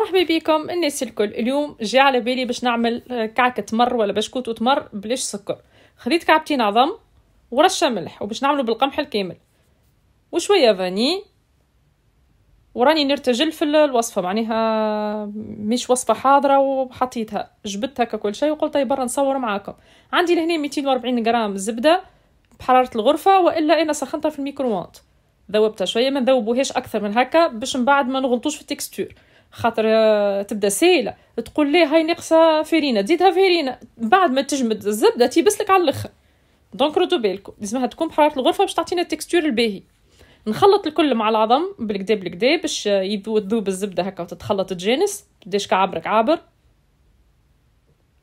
مرحبا بكم الناس الكل اليوم جي على بالي باش نعمل آه، كعكة تمر ولا بشكوت وتمر بلاش سكر خديت كعبتين عظم ورشة ملح وباش نعملو بالقمح الكامل وشوية فاني وراني نرتجل في الوصفة معناها مش وصفة حاضرة وحطيتها جبتها هكا كل شيء وقلت طيب برا نصور معاكم عندي لهنا 240 جرام زبدة بحرارة الغرفة وإلا أنا سخنتها في الميكرووند ذوبتها شوية ما نذوبوهاش أكثر من هكا باش من بعد ما نغلطوش في التكستور خاطر آه، تبدا سايله تقول لي هاي ناقصه فيرينا تزيدها فيرينا بعد ما تجمد الزبده تيبسلك على الاخر دونك ردوا بالكم لازمها تكون بحراره الغرفه باش تعطينا التكستور الباهي نخلط الكل مع العظم بالكدا بالكدا باش آه، يذوب الزبده هكا وتتخلط تجانس قداش كعابرك عابر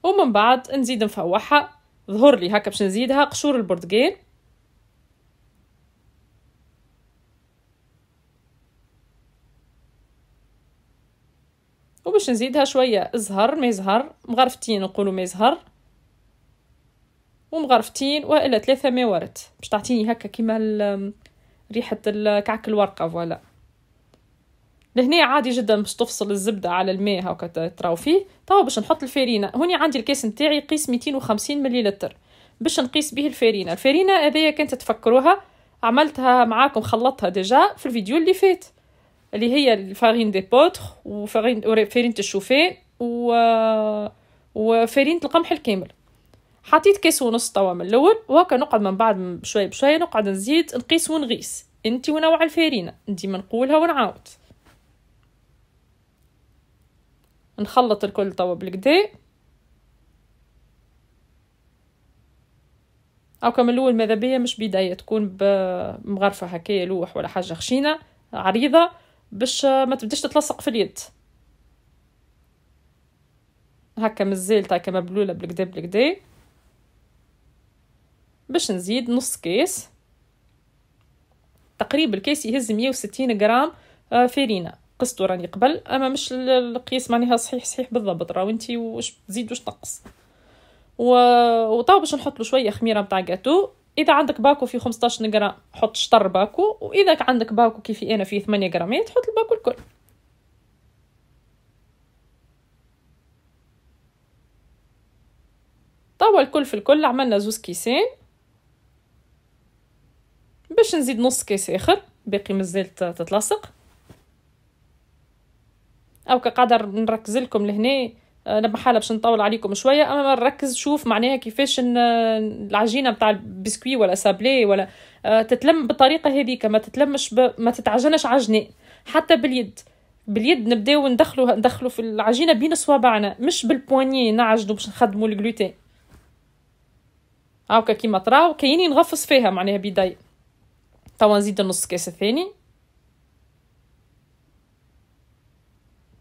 ومن بعد نزيد نفوحها ظهر لي هكا باش نزيدها قشور البرتقال وباش نزيدها شويه زهر ما يزهر مغرفتين نقولوا ما يزهر ومغرفتين والا ثلاثه ما ورد باش تعطيني هكا كيما ريحه الكعك الورقه فوالا لهنا عادي جدا باش تفصل الزبده على الماء هكا تراو فيه توا باش نحط الفرينه هوني عندي الكاس نتاعي قيس 250 مليلتر باش نقيس به الفرينه الفرينه هذيا كانت تفكروها عملتها معاكم خلطتها ديجا في الفيديو اللي فات اللي هي الفارين دي بوتر وفارين فرينة الشوفان و آه، وفارين القمح الكامل حطيت كاس ونص توا من الاول وهكا نقعد من بعد بشويه بشويه نقعد نزيد نقيس ونغيس انتي ونوع الفارينه ديما نقولها ونعاود نخلط الكل توا بالكدا او كما الاول ماذا بيا مش بدايه تكون مغرفه هكايا لوح ولا حاجه خشينه عريضه باش آه، ما تبداش تتلصق في اليد هكا مزالت هكا مبلوله بالكدا بالكدا باش نزيد نص كاس تقريبا الكاس يهز 160 غرام آه، فرينه قصته راني قبل اما مش القياس معناها صحيح صحيح بالضبط راهو انتي واش تزيد واش تنقص و... وطاو باش نحط له شويه خميره نتاع جاتو اذا عندك باكو فيه 15 غرام حط شطر باكو واذا عندك باكو كيفي انا فيه 8 غرامات حط الباكو الكل توا الكل في الكل عملنا زوز كيسين باش نزيد نص كيس اخر باقي مازال تتلصق او كقدر نركز لكم لهنا لما آه، حالها باش نطول عليكم شويه اما نركز شوف معناها كيفاش العجينه بتاع البسكوي ولا سابلي ولا آه، تتلم بالطريقه هذيك ما تتلمش ب... ما تتعجنش عجنه حتى باليد باليد نبداو وندخلو ندخلو في العجينه بين صوابعنا مش بالبواني نعجنو باش نخدمو الجلوتين هاكا كيما تراو كاينين نغفص فيها معناها بيداي توا نزيد نص كاس ثاني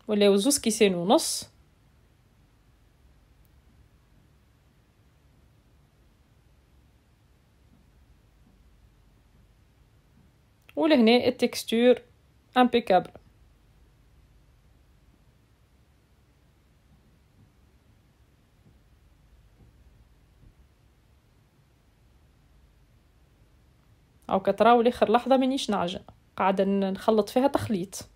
ولاو زوز كيسان ونص ولهنا التكستور امبيكابل او كتراو لاخر لحظه مانيش نعجن قاعده نخلط فيها تخليط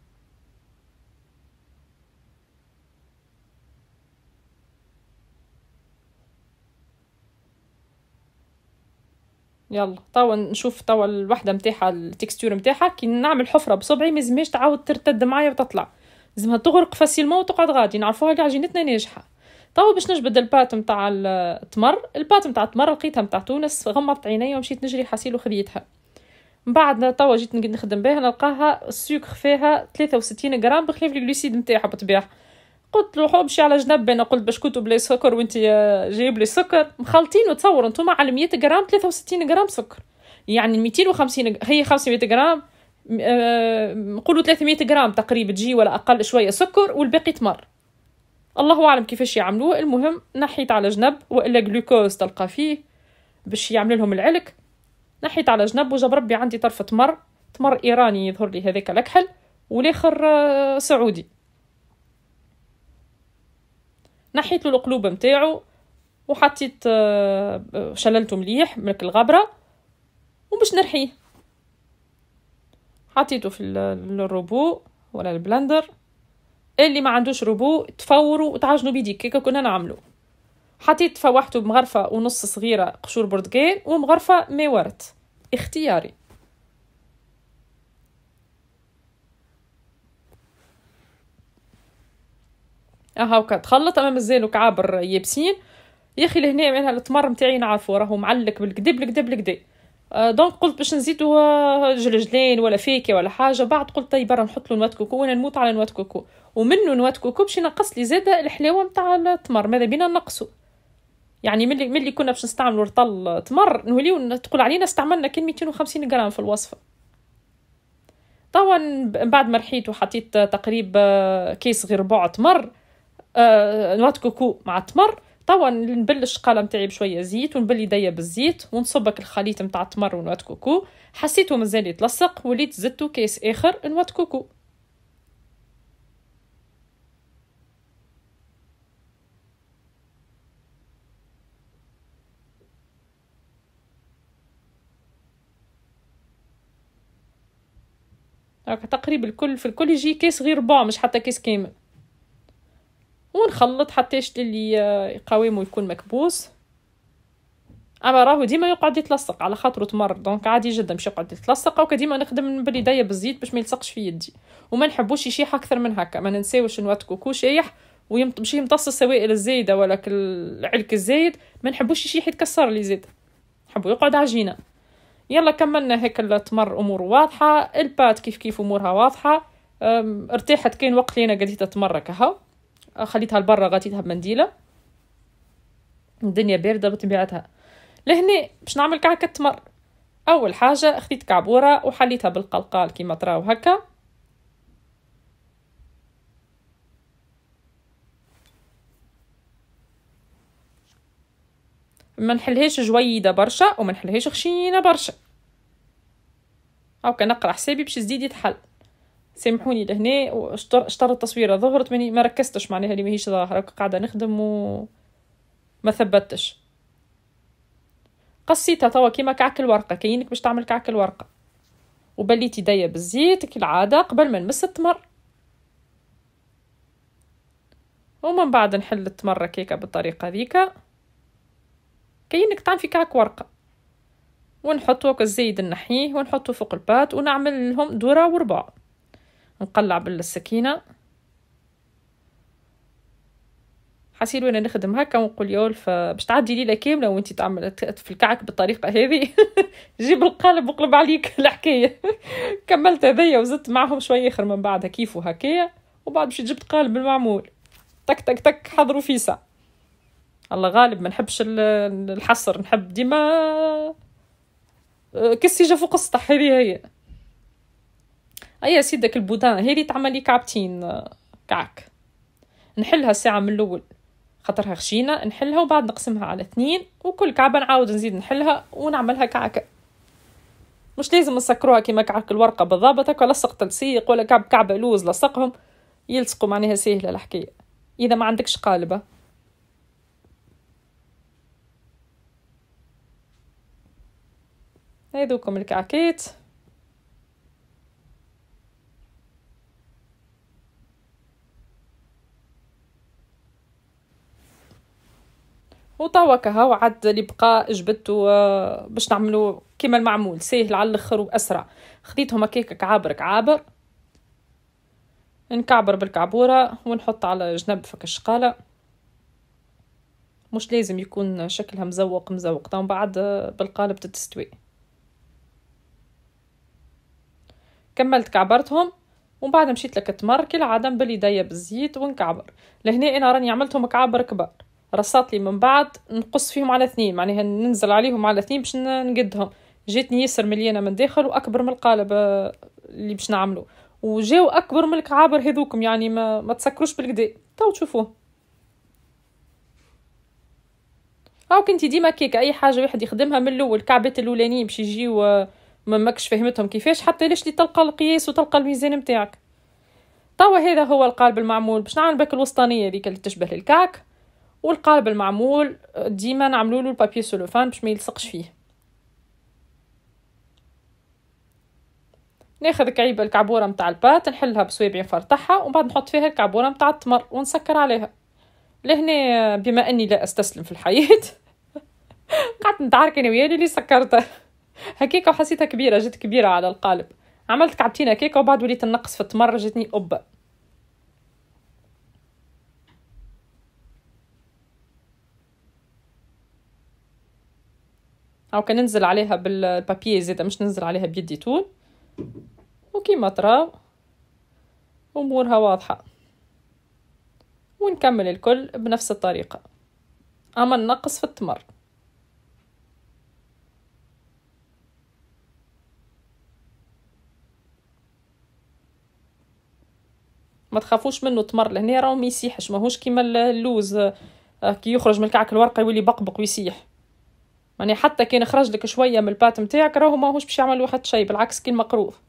يلا توا نشوف توا الوحده نتاعها التكستور نتاعها كي نعمل حفره بصبعي مازماش تعاود ترتد معايا وتطلع لازمها تغرق فاسيلمون وتقعد غادي نعرفوها كاع جينتنا ناجحه توا باش نجبد البات نتاع التمر البات نتاع التمر لقيتها نتاع تونس غمضت عينيا ومشيت نجري حاسيل وخذيتها من بعد توا جيت نخدم بها نلقاها السكر فيها 63 غرام بخلاف الجلوسيد نتاعها بالطبيعه قلت له حبشي على جنب انا قلت باش كنتو بلا سكر وانت آه، جايب لي سكر مخلطين وتصور انتم على 100 غرام 63 غرام سكر يعني 250 هي 500 غرام آه، نقولوا 300 غرام تقريبا تجي ولا اقل شويه سكر والباقي تمر الله اعلم كيفاش يعملوه المهم نحيت على جنب والا جلوكوز تلقى فيه باش يعمل لهم العلك نحيت على جنب وجاب ربي عندي طرف تمر تمر ايراني يظهر لي هذاك الاكحل والاخر آه، سعودي نحيت له القلوب نتاعو وحطيت آه، آه، شللته مليح من الغبره وباش نرحيه حطيته في الروبو ولا البلندر اللي ما عندوش روبو تفوروا وتعجنوا بيديك كيكا كنا نعملو حطيت فوحته بمغرفة ونص صغيرة قشور برتقال ومغرفة ماء ورد اختياري اها وكا تخلط امام الزين كعابر يابسين يا اخي لهنا معناها يعني التمر نتاعي نعرفو راهو معلق بالكدا بالكدا بالكدا آه، دونك قلت باش نزيدو آه، جلجلين ولا فيكي ولا حاجه بعد قلت طيب برا نحط له نوات كوكو وانا نموت على نوات كوكو ومنه نوات كوكو باش ينقص لي زاده الحلاوه نتاع التمر ماذا بينا نقصو يعني ملي ملي كنا باش نستعملوا رطل تمر نوليو تقول علينا استعملنا كان 250 غرام في الوصفه طبعا بعد ما رحيت وحطيت تقريبا كيس غير ربع تمر آه، نوات كوكو مع التمر توا نبلش القاله نتاعي بشويه زيت ونبل يديا بالزيت ونصبك الخليط نتاع التمر ونوات كوكو حسيته مازال يتلصق وليت زدتو كيس اخر نوات كوكو هكا تقريبا الكل في الكل يجي كيس غير ربع مش حتى كيس كامل ونخلط حتى يشد لي يقاومه يكون مكبوس اما راهو ديما يقعد يتلصق على خاطرو تمر دونك عادي جدا باش يقعد يتلصق او ديما نخدم باليديا بالزيت باش ما يلصقش في يدي وما نحبوش يشيح اكثر من هكا ما ننساوش نوات كوكو شايح ويمش يمتص السوائل الزايده ولا العلك الزايد ما نحبوش يشيح يتكسر لي زيد نحبو يقعد عجينه يلا كملنا هيك التمر امور واضحه البات كيف كيف امورها واضحه ارتاحت كاين وقت لينا قديت تمرك هاو خليتها لبرا غطيتها بمنديله الدنيا بارده بطبيعتها لهنا باش نعمل كعكه تمر اول حاجه خديت كعبوره وحليتها بالقلقال كيما تراو هكا ما نحلهاش جويده برشا وما نحلهاش خشينه برشا هاكا نقرا حسابي باش تزيد يتحل سامحوني لهنا واشتر التصويره ظهرت ماني ما ركزتش معناها اللي ماهيش ظاهره قاعده نخدم و ما ثبتش قصيتها توا كيما كعك الورقه كاينك باش تعمل كعك الورقه وبليت يديا بالزيت كالعاده قبل ما نمس التمر ومن بعد نحل التمر هكاكا بالطريقه ذيكا كاينك تعمل في كعك ورقه ونحطو الزيت نحيه ونحطو فوق البات ونعمل لهم دوره وربع نقلع بالسكينة حسيت وانا نخدم هكا ونقول يول باش تعدي ليله كامله وانت تعمل في الكعك بالطريقه هذه جيب القالب وقلب عليك الحكايه كملت هذيا وزدت معهم شويه اخر من بعدها كيف وهكايا وبعد مشيت جبت قالب المعمول تك تك تك حضروا فيسا الله غالب ما نحبش الحصر نحب ديما آه، كسيجه فوق السطح هذه هي ايا سيد داك البودان اللي تعمل لي كعبتين آه، كعك نحلها الساعه من الاول خاطرها خشينه نحلها وبعد نقسمها على اثنين وكل كعبه نعاود نزيد نحلها ونعملها كعكه مش لازم نسكروها كيما كعك الورقه بالضبط هكا لصق تلصيق ولا كعب كعبه لوز لصقهم يلصقوا معناها سهله الحكايه اذا ما عندكش قالبه هذوكم الكعكات وتوا كهو عاد اللي بقى جبدته آه، باش نعملو كيما المعمول ساهل على الاخر واسرع خديتهم هكاك كعابر كعابر نكعبر بالكعبوره ونحط على جنب فك الشقاله مش لازم يكون شكلها مزوق مزوق طبعا بعد بالقالب تتستوي كملت كعبرتهم ومن بعد مشيت لك تمر كالعاده باليديا بالزيت ونكعبر لهنا انا راني عملتهم كعابر كبار رصات لي من بعد نقص فيهم على اثنين معناها ننزل عليهم على اثنين باش نقدهم جاتني ياسر مليانه من داخل واكبر من القالب آه، اللي باش نعمله وجاو اكبر من الكعابر هذوكم يعني ما, ما تسكروش بالكدا تو تشوفوه هاو كنتي ديما كيك اي حاجه واحد يخدمها من الاول الكعبات الاولانيين باش يجيو آه، ما ماكش فهمتهم كيفاش حتى ليش لي تلقى القياس وتلقى الميزان نتاعك توا هذا هو القالب المعمول باش نعمل بك الوسطانيه هذيك اللي تشبه للكعك والقالب المعمول ديما نعملوا له البابي سولوفان باش ما يلصقش فيه ناخذ كعيبه الكعبوره نتاع البات نحلها بصوابعي نفرطحها ومن بعد نحط فيها الكعبوره نتاع التمر ونسكر عليها لهنا بما اني لا استسلم في الحياه قعدت نتعارك انا ويالي اللي سكرتها هكاكا وحسيتها كبيره جات كبيره على القالب عملت كعبتين هكاكا وبعد وليت نقص في التمر جاتني قبه او كان ننزل عليها بالبابيي زيادة مش ننزل عليها بيدي طول وكيما تراو امورها واضحه ونكمل الكل بنفس الطريقه اما النقص في التمر ما تخافوش منه تمر لهنا راهو ما يسيحش ماهوش كيما اللوز آه، كي يخرج من الكعك الورقه يولي بقبق ويسيح يعني حتى كان خرج لك شويه من البات نتاعك راهو ماهوش باش يعمل واحد شيء بالعكس كان مقروف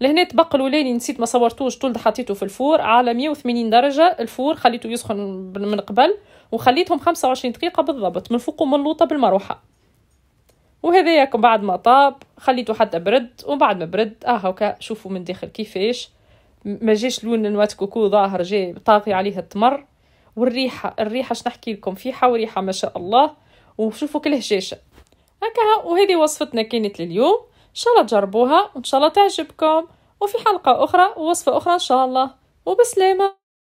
لهنا تبقى الاولاني نسيت ما صورتوش طول حطيته في الفور على 180 درجه الفور خليته يسخن من قبل وخليتهم 25 دقيقه بالضبط من فوق ومن لوطه بالمروحه وهذاك بعد ما طاب خليته حتى برد وبعد ما برد اه هكا شوفوا من داخل كيفاش ما جاش لون نوات كوكو ظاهر جاي طاغي عليه التمر والريحه الريحه شنحكي لكم فيها وريحه ما شاء الله وشوفوا كل هشاشة هكا وهذه وصفتنا كانت لليوم ان شاء الله تجربوها وان شاء الله تعجبكم وفي حلقة اخرى ووصفة اخرى ان شاء الله وبسلامة